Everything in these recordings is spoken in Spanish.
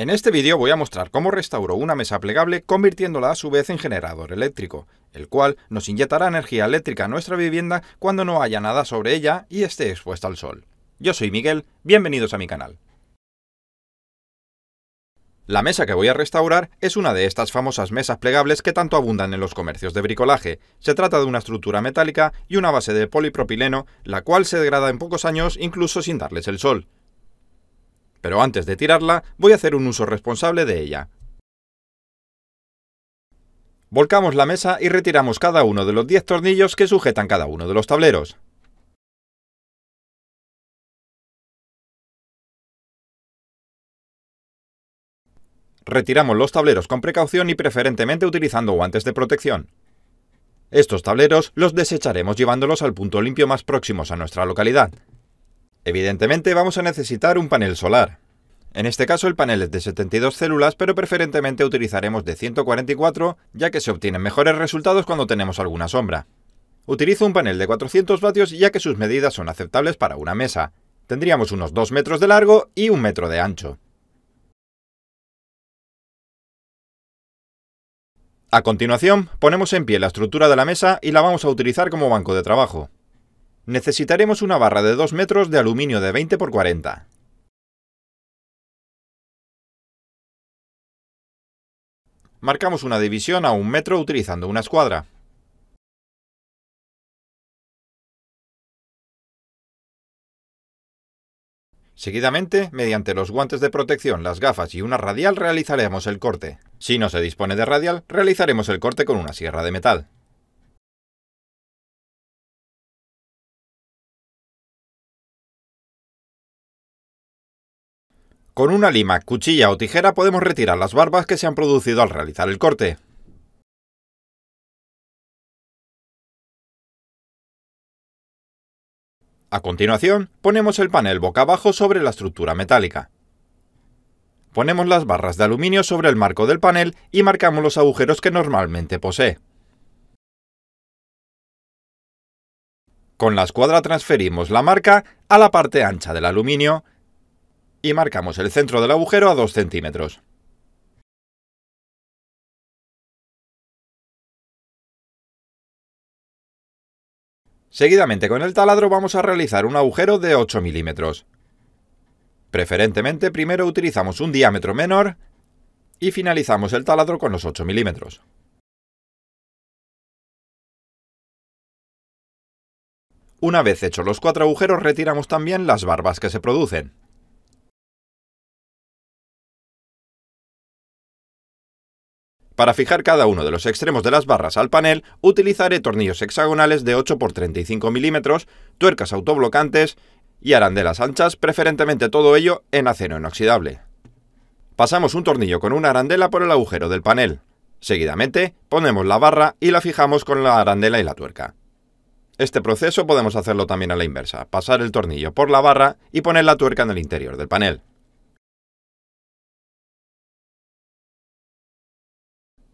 En este vídeo voy a mostrar cómo restauro una mesa plegable convirtiéndola a su vez en generador eléctrico, el cual nos inyectará energía eléctrica a nuestra vivienda cuando no haya nada sobre ella y esté expuesta al sol. Yo soy Miguel, bienvenidos a mi canal. La mesa que voy a restaurar es una de estas famosas mesas plegables que tanto abundan en los comercios de bricolaje. Se trata de una estructura metálica y una base de polipropileno, la cual se degrada en pocos años incluso sin darles el sol pero antes de tirarla voy a hacer un uso responsable de ella. Volcamos la mesa y retiramos cada uno de los 10 tornillos que sujetan cada uno de los tableros. Retiramos los tableros con precaución y preferentemente utilizando guantes de protección. Estos tableros los desecharemos llevándolos al punto limpio más próximos a nuestra localidad. Evidentemente vamos a necesitar un panel solar. En este caso el panel es de 72 células, pero preferentemente utilizaremos de 144, ya que se obtienen mejores resultados cuando tenemos alguna sombra. Utilizo un panel de 400 vatios ya que sus medidas son aceptables para una mesa. Tendríamos unos 2 metros de largo y 1 metro de ancho. A continuación, ponemos en pie la estructura de la mesa y la vamos a utilizar como banco de trabajo necesitaremos una barra de 2 metros de aluminio de 20 x 40. Marcamos una división a un metro utilizando una escuadra. Seguidamente, mediante los guantes de protección, las gafas y una radial realizaremos el corte. Si no se dispone de radial, realizaremos el corte con una sierra de metal. Con una lima, cuchilla o tijera podemos retirar las barbas que se han producido al realizar el corte. A continuación, ponemos el panel boca abajo sobre la estructura metálica. Ponemos las barras de aluminio sobre el marco del panel y marcamos los agujeros que normalmente posee. Con la escuadra transferimos la marca a la parte ancha del aluminio y marcamos el centro del agujero a 2 centímetros. Seguidamente con el taladro vamos a realizar un agujero de 8 milímetros. Preferentemente primero utilizamos un diámetro menor y finalizamos el taladro con los 8 milímetros. Una vez hechos los cuatro agujeros retiramos también las barbas que se producen. Para fijar cada uno de los extremos de las barras al panel, utilizaré tornillos hexagonales de 8 x 35 mm, tuercas autoblocantes y arandelas anchas, preferentemente todo ello en acero inoxidable. Pasamos un tornillo con una arandela por el agujero del panel. Seguidamente, ponemos la barra y la fijamos con la arandela y la tuerca. Este proceso podemos hacerlo también a la inversa, pasar el tornillo por la barra y poner la tuerca en el interior del panel.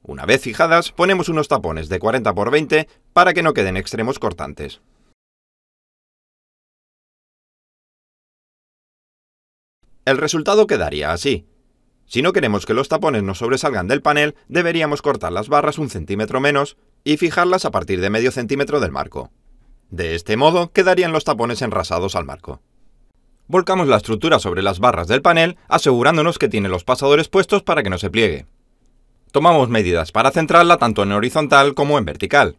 Una vez fijadas, ponemos unos tapones de 40 x 20 para que no queden extremos cortantes. El resultado quedaría así. Si no queremos que los tapones nos sobresalgan del panel, deberíamos cortar las barras un centímetro menos y fijarlas a partir de medio centímetro del marco. De este modo quedarían los tapones enrasados al marco. Volcamos la estructura sobre las barras del panel asegurándonos que tiene los pasadores puestos para que no se pliegue tomamos medidas para centrarla tanto en horizontal como en vertical.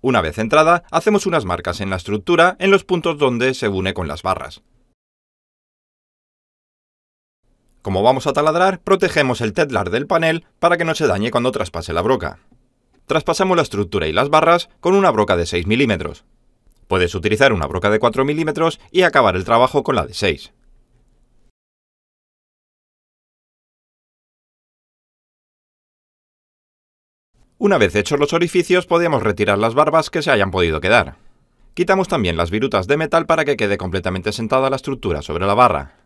Una vez centrada, hacemos unas marcas en la estructura en los puntos donde se une con las barras. Como vamos a taladrar, protegemos el tetlar del panel para que no se dañe cuando traspase la broca. Traspasamos la estructura y las barras con una broca de 6 milímetros. Puedes utilizar una broca de 4 milímetros y acabar el trabajo con la de 6. Una vez hechos los orificios podemos retirar las barbas que se hayan podido quedar. Quitamos también las virutas de metal para que quede completamente sentada la estructura sobre la barra.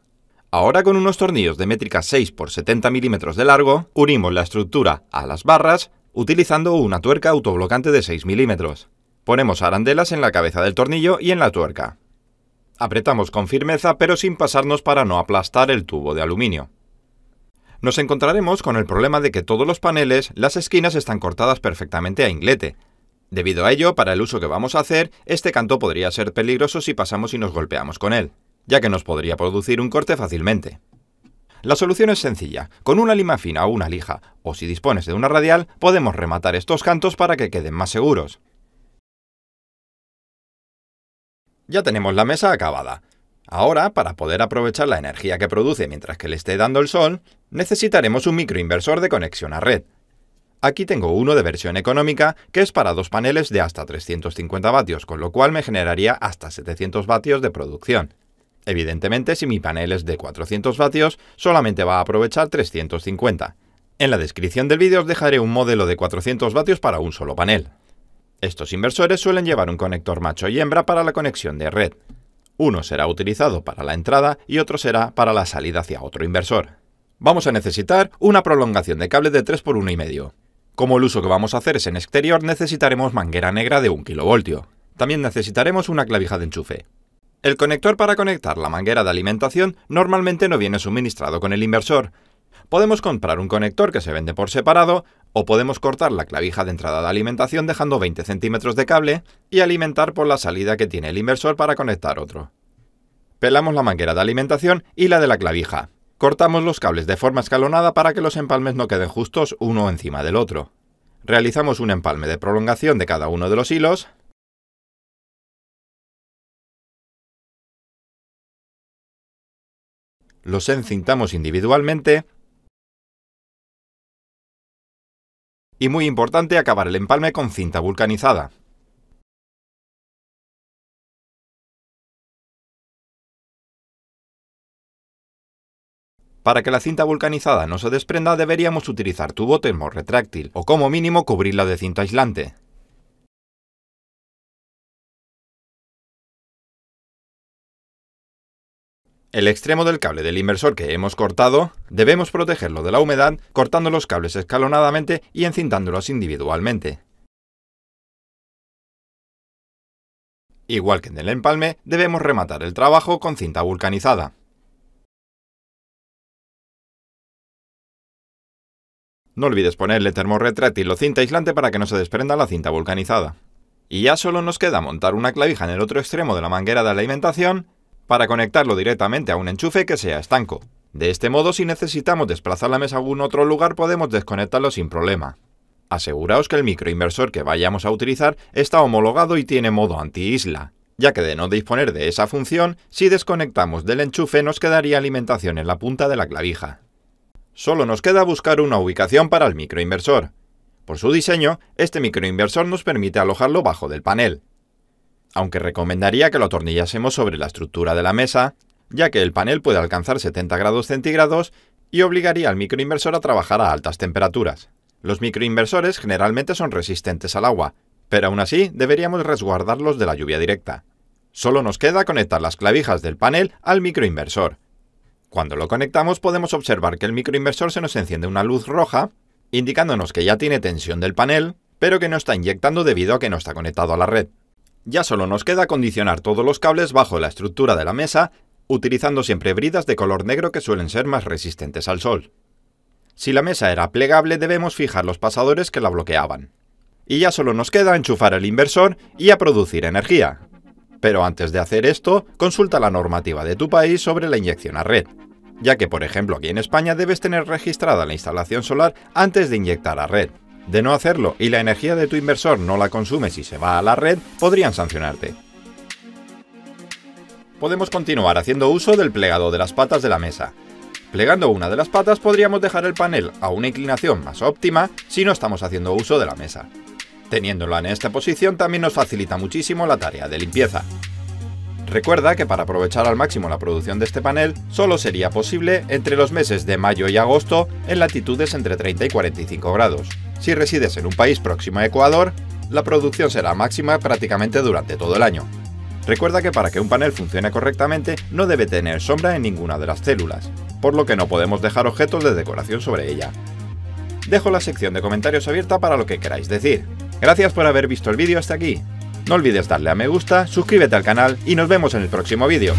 Ahora con unos tornillos de métrica 6 x 70 milímetros de largo, unimos la estructura a las barras utilizando una tuerca autoblocante de 6 milímetros. Ponemos arandelas en la cabeza del tornillo y en la tuerca. Apretamos con firmeza pero sin pasarnos para no aplastar el tubo de aluminio. Nos encontraremos con el problema de que todos los paneles, las esquinas están cortadas perfectamente a inglete. Debido a ello, para el uso que vamos a hacer, este canto podría ser peligroso si pasamos y nos golpeamos con él, ya que nos podría producir un corte fácilmente. La solución es sencilla. Con una lima fina o una lija, o si dispones de una radial, podemos rematar estos cantos para que queden más seguros. Ya tenemos la mesa acabada. Ahora, para poder aprovechar la energía que produce mientras que le esté dando el sol, necesitaremos un microinversor de conexión a red. Aquí tengo uno de versión económica que es para dos paneles de hasta 350 vatios, con lo cual me generaría hasta 700 vatios de producción. Evidentemente, si mi panel es de 400 vatios, solamente va a aprovechar 350. En la descripción del vídeo os dejaré un modelo de 400 vatios para un solo panel. Estos inversores suelen llevar un conector macho y hembra para la conexión de red. Uno será utilizado para la entrada y otro será para la salida hacia otro inversor. Vamos a necesitar una prolongación de cable de 3 por 1,5. Como el uso que vamos a hacer es en exterior, necesitaremos manguera negra de 1 kV. También necesitaremos una clavija de enchufe. El conector para conectar la manguera de alimentación normalmente no viene suministrado con el inversor. Podemos comprar un conector que se vende por separado o podemos cortar la clavija de entrada de alimentación dejando 20 centímetros de cable y alimentar por la salida que tiene el inversor para conectar otro. Pelamos la manguera de alimentación y la de la clavija. Cortamos los cables de forma escalonada para que los empalmes no queden justos uno encima del otro. Realizamos un empalme de prolongación de cada uno de los hilos, los encintamos individualmente Y muy importante acabar el empalme con cinta vulcanizada. Para que la cinta vulcanizada no se desprenda deberíamos utilizar tubo termorretráctil o como mínimo cubrirla de cinta aislante. El extremo del cable del inversor que hemos cortado debemos protegerlo de la humedad cortando los cables escalonadamente y encintándolos individualmente. Igual que en el empalme, debemos rematar el trabajo con cinta vulcanizada. No olvides ponerle termorretráctil o cinta aislante para que no se desprenda la cinta vulcanizada. Y ya solo nos queda montar una clavija en el otro extremo de la manguera de alimentación para conectarlo directamente a un enchufe que sea estanco. De este modo, si necesitamos desplazar la mesa a algún otro lugar, podemos desconectarlo sin problema. Aseguraos que el microinversor que vayamos a utilizar está homologado y tiene modo anti-isla, ya que de no disponer de esa función, si desconectamos del enchufe nos quedaría alimentación en la punta de la clavija. Solo nos queda buscar una ubicación para el microinversor. Por su diseño, este microinversor nos permite alojarlo bajo del panel, aunque recomendaría que lo atornillásemos sobre la estructura de la mesa, ya que el panel puede alcanzar 70 grados centígrados y obligaría al microinversor a trabajar a altas temperaturas. Los microinversores generalmente son resistentes al agua, pero aún así deberíamos resguardarlos de la lluvia directa. Solo nos queda conectar las clavijas del panel al microinversor. Cuando lo conectamos podemos observar que el microinversor se nos enciende una luz roja, indicándonos que ya tiene tensión del panel, pero que no está inyectando debido a que no está conectado a la red. Ya solo nos queda condicionar todos los cables bajo la estructura de la mesa, utilizando siempre bridas de color negro que suelen ser más resistentes al sol. Si la mesa era plegable debemos fijar los pasadores que la bloqueaban. Y ya solo nos queda enchufar el inversor y a producir energía. Pero antes de hacer esto, consulta la normativa de tu país sobre la inyección a red, ya que por ejemplo aquí en España debes tener registrada la instalación solar antes de inyectar a red. De no hacerlo y la energía de tu inversor no la consumes si se va a la red, podrían sancionarte. Podemos continuar haciendo uso del plegado de las patas de la mesa. Plegando una de las patas podríamos dejar el panel a una inclinación más óptima si no estamos haciendo uso de la mesa. teniéndola en esta posición también nos facilita muchísimo la tarea de limpieza. Recuerda que para aprovechar al máximo la producción de este panel solo sería posible entre los meses de mayo y agosto en latitudes entre 30 y 45 grados, si resides en un país próximo a Ecuador, la producción será máxima prácticamente durante todo el año. Recuerda que para que un panel funcione correctamente no debe tener sombra en ninguna de las células, por lo que no podemos dejar objetos de decoración sobre ella. Dejo la sección de comentarios abierta para lo que queráis decir. Gracias por haber visto el vídeo hasta aquí. No olvides darle a me gusta, suscríbete al canal y nos vemos en el próximo vídeo.